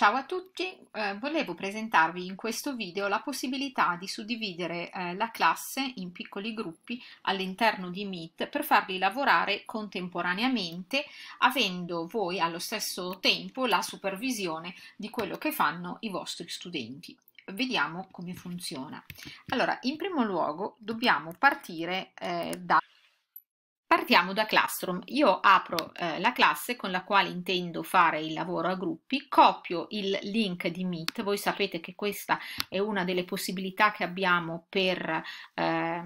Ciao a tutti, eh, volevo presentarvi in questo video la possibilità di suddividere eh, la classe in piccoli gruppi all'interno di Meet per farli lavorare contemporaneamente avendo voi allo stesso tempo la supervisione di quello che fanno i vostri studenti. Vediamo come funziona. Allora, in primo luogo dobbiamo partire eh, da... Partiamo da Classroom. Io apro eh, la classe con la quale intendo fare il lavoro a gruppi, copio il link di Meet. Voi sapete che questa è una delle possibilità che abbiamo per eh,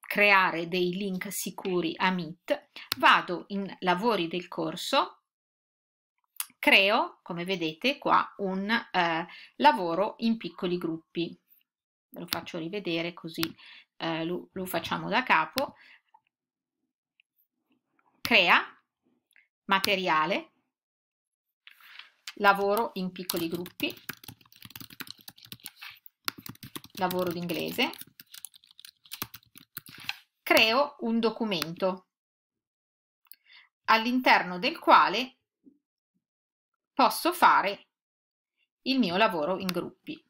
creare dei link sicuri a Meet. Vado in lavori del corso, creo, come vedete qua, un eh, lavoro in piccoli gruppi. Ve lo faccio rivedere così eh, lo, lo facciamo da capo crea materiale, lavoro in piccoli gruppi, lavoro d'inglese, creo un documento all'interno del quale posso fare il mio lavoro in gruppi.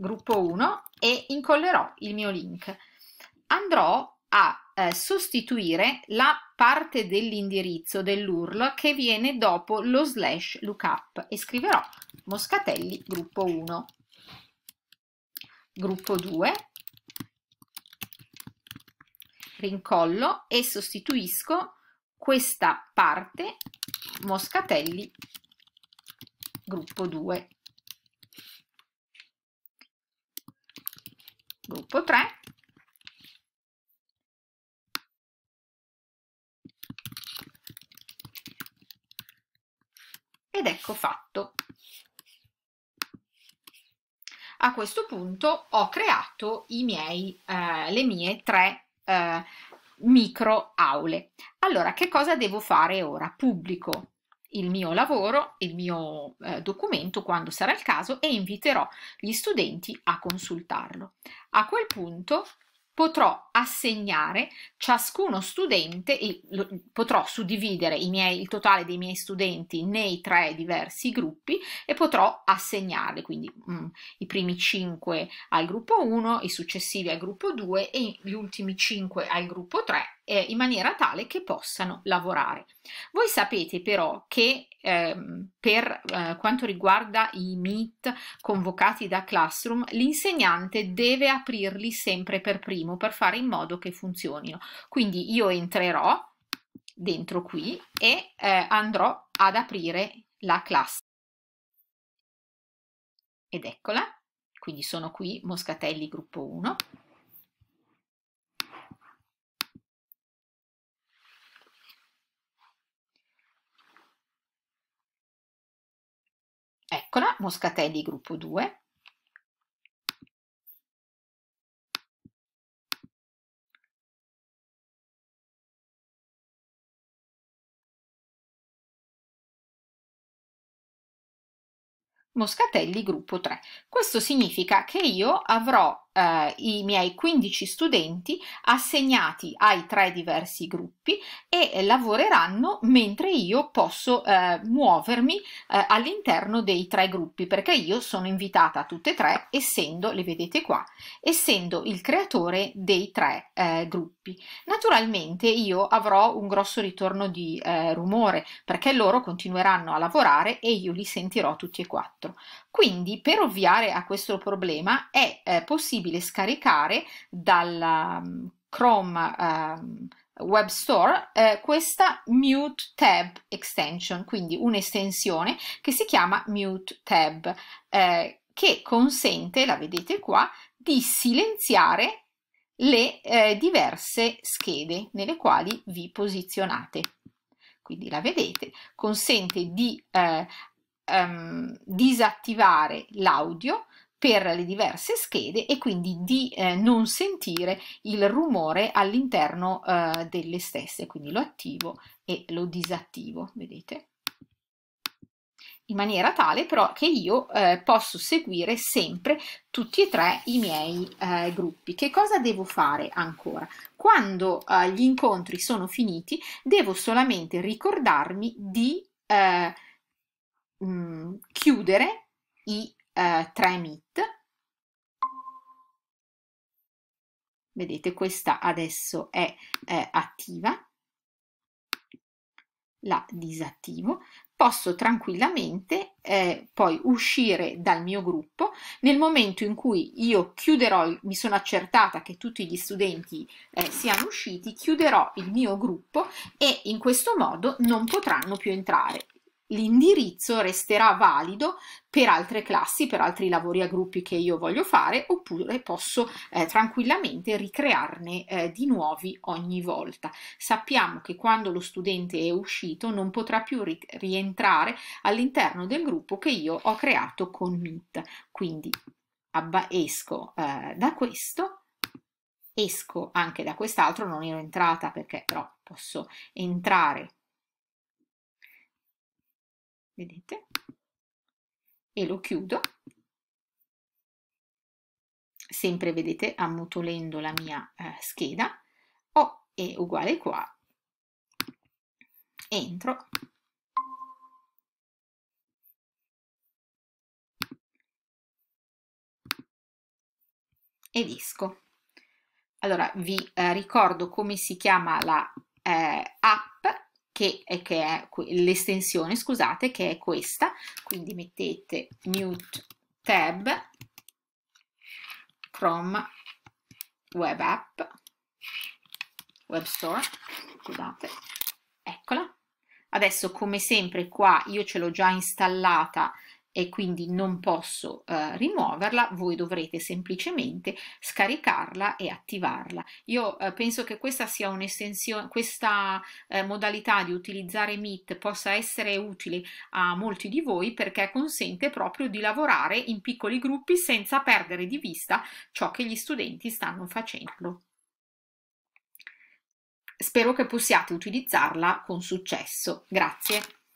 gruppo 1 e incollerò il mio link. Andrò a eh, sostituire la parte dell'indirizzo dell'URL che viene dopo lo slash lookup e scriverò Moscatelli gruppo 1. Gruppo 2 rincollo e sostituisco questa parte Moscatelli gruppo 2 gruppo 3 ed ecco fatto. A questo punto ho creato miei, eh, le mie tre eh, micro aule. Allora, che cosa devo fare ora? Pubblico il mio lavoro, il mio eh, documento quando sarà il caso e inviterò gli studenti a consultarlo. A quel punto potrò assegnare ciascuno studente, potrò suddividere il, miei, il totale dei miei studenti nei tre diversi gruppi e potrò assegnarli, quindi mm, i primi 5 al gruppo 1, i successivi al gruppo 2 e gli ultimi 5 al gruppo 3 eh, in maniera tale che possano lavorare. Voi sapete però che Ehm, per eh, quanto riguarda i meet convocati da Classroom, l'insegnante deve aprirli sempre per primo per fare in modo che funzionino. Quindi io entrerò dentro qui e eh, andrò ad aprire la classe. Ed eccola, quindi sono qui Moscatelli gruppo 1 Moscatelli gruppo 2, Moscatelli gruppo 3. Questo significa che io avrò eh, i miei 15 studenti assegnati ai tre diversi gruppi e lavoreranno mentre io posso eh, muovermi eh, all'interno dei tre gruppi perché io sono invitata a tutte e tre essendo, le vedete qua, essendo il creatore dei tre eh, gruppi. Naturalmente io avrò un grosso ritorno di eh, rumore perché loro continueranno a lavorare e io li sentirò tutti e quattro. Quindi per ovviare a questo problema è eh, possibile possibile scaricare dal um, mm, Chrome um, Web Store eh, questa Mute Tab Extension, quindi un'estensione che si chiama Mute Tab, eh, che consente, la vedete qua, di silenziare le eh, diverse schede nelle quali vi posizionate. Quindi la vedete, consente di eh, ehm, disattivare l'audio per le diverse schede e quindi di eh, non sentire il rumore all'interno eh, delle stesse. Quindi lo attivo e lo disattivo, vedete? In maniera tale però che io eh, posso seguire sempre tutti e tre i miei eh, gruppi. Che cosa devo fare ancora? Quando eh, gli incontri sono finiti devo solamente ricordarmi di mh, eh, mm, chiudere i 3 eh, Tremit. Vedete, questa adesso è eh, attiva, la disattivo, posso tranquillamente eh, poi uscire dal mio gruppo nel momento in cui io chiuderò, mi sono accertata che tutti gli studenti eh, siano usciti, chiuderò il mio gruppo e in questo modo non potranno più entrare l'indirizzo resterà valido per altre classi, per altri lavori a gruppi che io voglio fare, oppure posso eh, tranquillamente ricrearne eh, di nuovi ogni volta. Sappiamo che quando lo studente è uscito non potrà più ri rientrare all'interno del gruppo che io ho creato con Meet. Quindi esco eh, da questo, esco anche da quest'altro, non ero entrata perché però posso entrare vedete? E lo chiudo, sempre vedete ammutolendo la mia eh, scheda, o è uguale qua, entro, ed esco. Allora vi eh, ricordo come si chiama la eh, app che è, che è l'estensione, scusate, che è questa, quindi mettete mute tab Chrome web app, web store, scusate, eccola. Adesso come sempre qua io ce l'ho già installata e quindi non posso eh, rimuoverla, voi dovrete semplicemente scaricarla e attivarla. Io eh, penso che questa sia un'estensione, questa eh, modalità di utilizzare Meet possa essere utile a molti di voi perché consente proprio di lavorare in piccoli gruppi senza perdere di vista ciò che gli studenti stanno facendo. Spero che possiate utilizzarla con successo. Grazie.